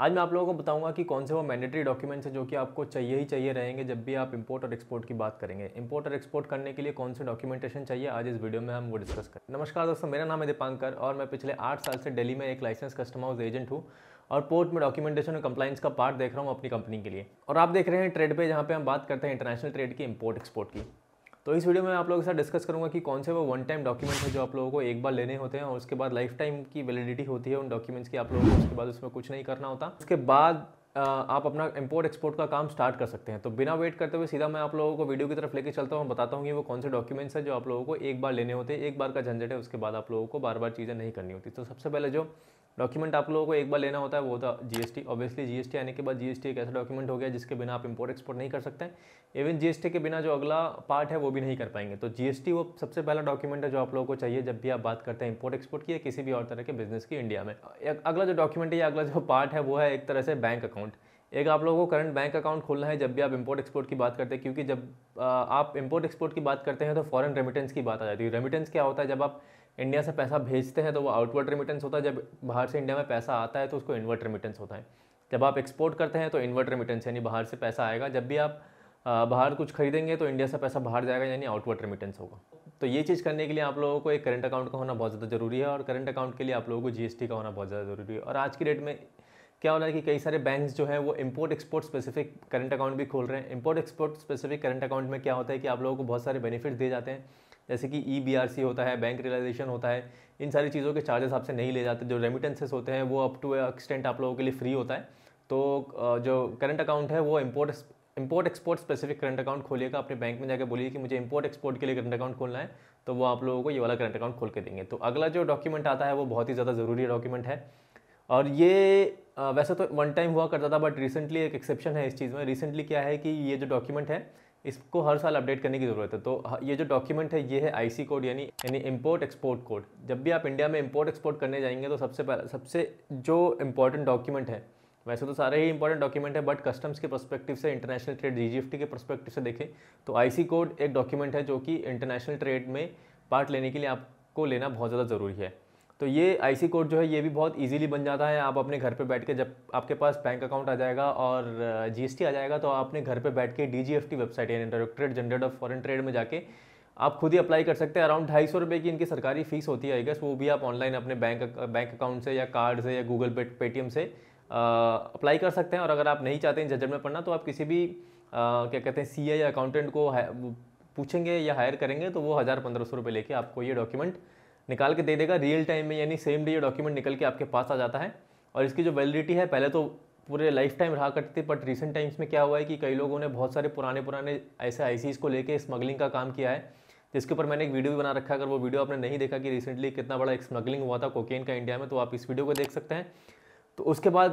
आज मैं आप लोगों को बताऊंगा कि कौन से वो मैंडेटरी डॉक्यूमेंट्स हैं जो कि आपको चाहिए ही चाहिए रहेंगे जब भी आप इंपोर्ट और एक्सपोर्ट की बात करेंगे इंपोर्ट और एक्सपोर्ट करने के लिए कौन से डॉक्यूमेंटेशन चाहिए आज इस वीडियो में हम वो डिस्कस करें नमस्कार दोस्तों मेरा नाम है दीपांकर और मैं पिछले आठ साल से डेली में एक लाइसेंस कस्टम हाउस एजेंट हूँ और पोर्ट में डॉक्यूमेंटेशन और कंप्लाइंस का पार्ट देख रहा हूँ अपनी कंपनी के लिए और आप देख रहे हैं ट्रेड पे जहाँ पे हम बात करते हैं इंटरनेशनल ट्रेड की इम्पोर्ट एक्सपोर्ट की तो इस वीडियो में आप लोगों के साथ डिस्कस करूंगा कि कौन से वो वन टाइम डॉक्यूमेंट है जो आप लोगों को एक बार लेने होते हैं और उसके बाद लाइफ टाइम की वैलिडिटी होती है उन डॉक्यूमेंट्स की आप लोगों को उसके बाद उसमें कुछ नहीं करना होता उसके बाद आप अपना इम्पोर्ट एक्सपोर्ट का काम स्टार्ट कर सकते हैं तो बिना वेट करते हुए सीधा मैं आप लोगों को वीडियो की तरफ लेके चलता हूँ बताता हूँ कि वो कौन से डॉक्यूमेंट्स हैं जो आप लोगों को एक बार लेने होते हैं एक बार का झंझट है उसके बाद आप लोगों को बार बार चीज़ें नहीं करनी होती तो सबसे पहले जो डॉक्यूमेंट आप लोगों को एक बार लेना होता है वो होता जीएसटी ऑब्वियसली जीएसटी आने के बाद जीएसटी एक ऐसा डॉक्यूमेंट हो गया जिसके बिना आप इंपोर्ट एक्सपोर्ट नहीं कर सकते हैं इवन जीएसटी के बिना जो अगला पार्ट है वो भी नहीं कर पाएंगे तो जीएसटी वो सबसे पहला डॉक्यूमेंट है जो आप लोगों को चाहिए जब भी आप बात करते हैं इंपोर्ट एक्सपोर्ट की या किसी भी और तरह के बिजनेस की इंडिया में अगला जो डॉक्यूमेंट है या अगला जो पार्ट है वो है एक तरह से बैंक अकाउंट एक आप लोगों को करंट बैंक अकाउंट खोलना है जब भी आप इंपोर्ट एक्सपोर्ट की बात करते हैं क्योंकि जब आप इंपोर्ट एक्सपोर्ट की बात करते हैं तो फॉरेन रेमिटेंस की बात आ जाती है रेमिटेंस क्या होता है जब आप इंडिया से पैसा भेजते हैं तो वो आउटवर्ड रिमिटेंस होता है जब बाहर से इंडिया में पैसा आता है तो उसको इन्वर्ट रिमिटेंस होता है जब आप एक्सपोर्ट करते हैं तो इन्वर्ट रिमिटेंस यानी बाहर से पैसा आएगा जब भी आप बाहर कुछ खरीदेंगे तो इंडिया से पैसा बाहर जाएगा यानी आउटवर्ड रिमिटेंस होगा तो ये चीज़ करने के लिए आप लोगों को एक करंट अकाउंट का होना बहुत ज़्यादा ज़रूरी है और करंट अकाउंट के लिए आप लोगों को जी का होना बहुत ज़्यादा ज़रूरी है और आज की डेट में क्या हो रहा है कि कई सारे बैंक्स जो हैं वो import export specific current account भी खोल रहे हैं import export specific current account में क्या होता है कि आप लोगों को बहुत सारे बेनिफिट्स दिए जाते हैं जैसे कि ई e बी होता है बैंक रियलाइजेशन होता है इन सारी चीज़ों के चार्जेस आपसे नहीं ले जाते जो रेमिटेंसेस होते हैं वो अप टू एक्सटेंट आप लोगों के लिए फ्री होता है तो जो करंट अकाउंट है वो import import export specific current account खोलिएगा अपने बैंक में जाकर बोलिए कि मुझे इम्पोर्ट एक्सपोर्ट के लिए करंट अकाउंट खोलना है तो वो आप लोगों को ये वाला करंट अकाउंट खोल के देंगे तो अगला जो डॉक्यूमेंट आता है वो बहुत ही ज़्यादा ज़रूरी डॉक्यूमेंट है और ये वैसे तो वन टाइम हुआ करता था बट रिसेंटली एक एक्सेप्शन है इस चीज़ में रिसेंटली क्या है कि ये जो डॉक्यूमेंट है इसको हर साल अपडेट करने की ज़रूरत है तो हाँ, ये जो डॉक्यूमेंट है ये है आईसी कोड यानी यानी इम्पोर्ट एक्सपोर्ट कोड जब भी आप इंडिया में इम्पोर्ट एक्सपोर्ट करने जाएंगे तो सबसे पहले सबसे जो इम्पोर्टेंट डॉक्यूमेंट है वैसे तो सारे ही इंपॉर्टेंट डॉक्यूमेंट है बट कस्टम्स के परस्पेक्टिव से इंटरनेशनल ट्रेड डी के परस्पेक्टिव से देखें तो आई कोड एक डॉक्यूमेंट है जो कि इंटरनेशनल ट्रेड में पार्ट लेने के लिए आपको लेना बहुत ज़्यादा ज़रूरी है तो ये सी कोड जो है ये भी बहुत ईजिली बन जाता है आप अपने घर पर बैठ के जब आपके पास बैंक अकाउंट आ जाएगा और टी आ जाएगा तो आप अपने घर पर बैठ के टी वेबसाइट यानी directorate general of foreign trade में जाके आप खुद ही अप्लाई कर सकते हैं अराउंड ढाई सौ रुपये की इनकी सरकारी फीस होती है गैस वो भी आप ऑनलाइन अपने बैंक बैंक अकाउंट से या कार्ड से या गूगल पे पेटीएम से अप्लाई कर सकते हैं और अगर आप नहीं चाहते हैं जजमेंट में पढ़ना तो आप किसी भी आ, क्या कहते हैं सी या अकाउंटेंट को पूछेंगे या हायर करेंगे तो वो हज़ार पंद्रह सौ रुपये लेके आपको ये डॉक्यूमेंट निकाल के दे देगा रियल टाइम में यानी सेम डे ये डॉक्यूमेंट निकल के आपके पास आ जाता है और इसकी जो वैलिडिटी है पहले तो पूरे लाइफ टाइम रहा करती थी बट रिसेंट टाइम्स में क्या हुआ है कि कई लोगों ने बहुत सारे पुराने पुराने ऐसे आई को लेके स्मगलिंग का काम किया है जिसके ऊपर मैंने एक वीडियो भी बना रखा है अगर वो वीडियो आपने नहीं देखा कि रिसेंटली कितना बड़ा एक स्मगलिंग हुआ था कोकेन का इंडिया में तो आप इस वीडियो को देख सकते हैं तो उसके बाद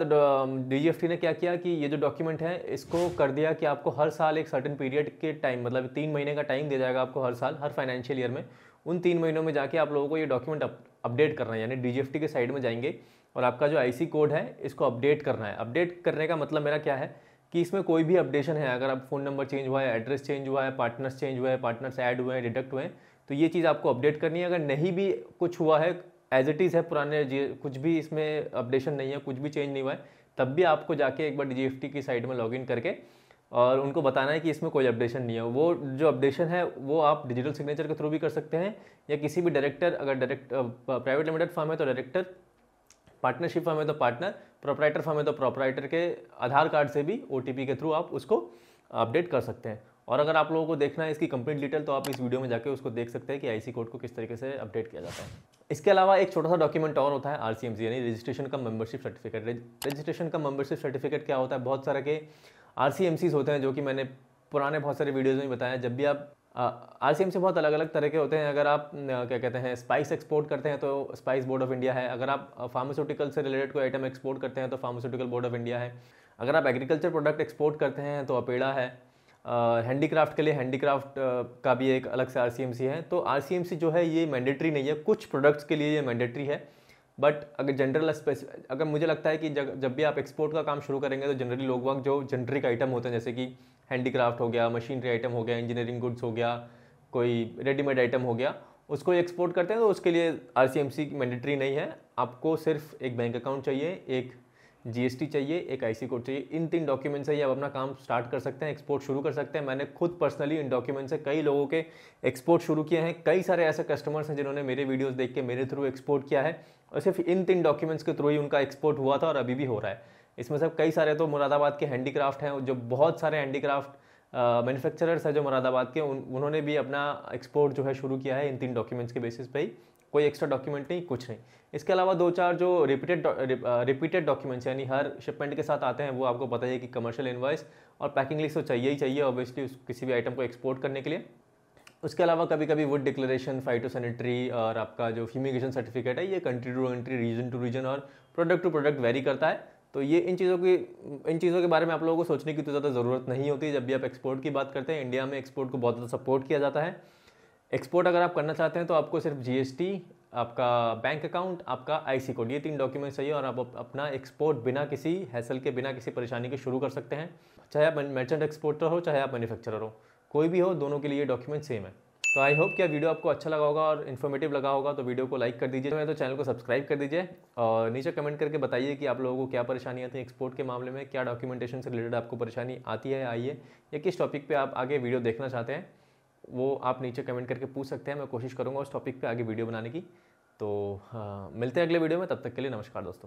डी ने क्या किया कि ये जो डॉक्यूमेंट है इसको कर दिया कि आपको हर साल एक सर्टन पीरियड के टाइम मतलब तीन महीने का टाइम दिया जाएगा आपको हर साल हर फाइनेंशियल ईयर में उन तीन महीनों में जाके आप लोगों को ये डॉक्यूमेंट अपडेट करना है यानी डी के साइड में जाएंगे और आपका जो आई कोड है इसको अपडेट करना है अपडेट करने का मतलब मेरा क्या है कि इसमें कोई भी अपडेशन है अगर आप फ़ोन नंबर चेंज हुआ है एड्रेस चेंज हुआ है पार्टनर्स चेंज हुआ है पार्टनर्स ऐड हुए हैं डिडक्ट हुए हैं तो ये चीज़ आपको अपडेट करनी है अगर नहीं भी कुछ हुआ है एज इट इज़ है पुराने कुछ भी इसमें अपडेशन नहीं है कुछ भी चेंज नहीं हुआ है तब भी आपको जाके एक बार डी की साइड में लॉग करके और उनको बताना है कि इसमें कोई अपडेशन नहीं है वो जो अपडेशन है वो आप डिजिटल सिग्नेचर के थ्रू भी कर सकते हैं या किसी भी डायरेक्टर अगर डायरेक्ट प्राइवेट लिमिटेड फॉर्म है तो डायरेक्टर पार्टनरशिप फॉर्म है तो पार्टनर प्रोपराइटर फॉर्म है तो प्रोपराइटर के आधार कार्ड से भी ओ के थ्रू आप उसको अपडेट कर सकते हैं और अगर आप लोगों को देखना है इसकी कंप्लीट डिटेल तो आप इस वीडियो में जाकर उसको देख सकते हैं कि आईसी कोड को किस तरीके से अपडेट किया जाता है इसके अलावा एक छोटा सा डॉक्यूमेंट और होता है आर यानी रजिस्ट्रेशन का मेंबरशिप सर्टिफिकेट रजिस्ट्रेशन का मेंबरशिप सर्टिफिकेट क्या होता है बहुत सारे के आर होते हैं जो कि मैंने पुराने बहुत सारे वीडियोज़ में बताया जब भी आप आर सी एम सी बहुत अलग अलग तरह के होते हैं अगर आप क्या कहते हैं स्पाइस एक्सपोर्ट करते हैं तो स्पाइस बोर्ड ऑफ इंडिया है अगर आप फार्मास्यूटिकल से रिलेटेड कोई आइटम एक्सपोर्ट करते हैं तो फार्मास्यूटिकल बोर्ड ऑफ इंडिया है अगर आप एग्रीकल्चर प्रोडक्ट एक्सपोर्ट करते हैं तो अपेड़ा है हैंडीक्राफ्ट के लिए हैंडीक्राफ्ट का भी एक अलग से आर है तो आर जो है ये मैंडेटरी नहीं है कुछ प्रोडक्ट्स के लिए ये मैंडेटरी है बट अगर जनरल अगर मुझे लगता है कि जब जब भी आप एक्सपोर्ट का काम शुरू करेंगे तो जनरली लोग वक्त जो जनरिक आइटम होते हैं जैसे कि हैंडीक्राफ्ट हो गया मशीनरी आइटम हो गया इंजीनियरिंग गुड्स हो गया कोई रेडीमेड आइटम हो गया उसको एक्सपोर्ट करते हैं तो उसके लिए R C M C mandatory नहीं है आपको सिर्फ एक बैंक अकाउंट चाहिए एक टी चाहिए एक सी कोड चाहिए इन तीन डॉक्यूमेंट से ही आप अपना काम स्टार्ट कर सकते हैं एक्सपोर्ट शुरू कर सकते हैं मैंने खुद पर्सनली इन डॉक्यूमेंट से कई लोगों के एक्सपोर्ट शुरू किए हैं कई सारे ऐसे कस्टमर्स हैं जिन्होंने मेरे वीडियोस देख के मेरे थ्रू एक्सपोर्ट किया है और सिर्फ इन तीन डॉक्यूमेंट्स के थ्रू ही उनका एक्सपोर्ट हुआ था और अभी भी हो रहा है इसमें सब कई सारे तो मुरादाबाद के हैंडीक्राफ्ट हैं जो बहुत सारे हैंडीक्राफ्ट मैन्युफैक्चरर्स हैं जो मुरादाबाद के उन, उन्होंने भी अपना एक्सपोर्ट जो है शुरू किया है इन तीन डॉक्यूमेंट्स के बेसिस पर ही कोई एक्स्ट्रा डॉक्यूमेंट नहीं कुछ नहीं इसके अलावा दो चार जो रिपीटेड रिपीटेड डॉक्यूमेंट्स यानी हर शिपमेंट के साथ आते हैं वो आपको पता है कि कमर्शियल इन्वाइस और पैकिंग लिस्ट तो चाहिए ही चाहिए ऑब्वियसली उस किसी भी आइटम को एक्सपोर्ट करने के लिए उसके अलावा कभी कभी वुड डिक्लेरेशन फाइटोसैनिटरी और आपका जो फ्यूमिगेशन सर्टिफिकेट है ये country to country region to region और प्रोडक्ट टू प्रोडक्ट वेरी करता है तो ये इन चीज़ों की इन चीज़ों के बारे में आप लोगों को सोचने की तो ज़्यादा ज़रूरत नहीं होती जब भी आप एक्सपोर्ट की बात करते हैं इंडिया में एक्सपोर्ट को बहुत ज़्यादा सपोर्ट किया जाता है एक्सपोर्ट अगर आप करना चाहते हैं तो आपको सिर्फ जी आपका बैंक अकाउंट आपका आईसी कोड ये तीन डॉक्यूमेंट्स चाहिए और आप अपना एक्सपोर्ट बिना किसी हैसल के बिना किसी परेशानी के शुरू कर सकते हैं चाहे आप मर्चेंट एक्सपोर्टर हो चाहे आप मैनुफैक्चर हो कोई भी हो दोनों के लिए डॉक्यूमेंट सेम है तो आई होप कि वीडियो आपको अच्छा लगा होगा और इन्फॉर्मेटिव लगा होगा तो वीडियो को लाइक कर दीजिए तो, तो चैनल को सब्सक्राइब कर दीजिए और नीचे कमेंट करके बताइए कि आप लोगों को क्या परेशानियाँ थी एक्सपोर्ट के मामले में क्या डॉक्यूमेंटेशन से रिलेटेड आपको परेशानी आती है आइए या किस टॉपिक पर आप आगे वीडियो देखना चाहते हैं वो आप नीचे कमेंट करके पूछ सकते हैं मैं कोशिश करूँगा उस टॉपिक पर आगे वीडियो बनाने की तो हाँ, मिलते हैं अगले वीडियो में तब तक के लिए नमस्कार दोस्तों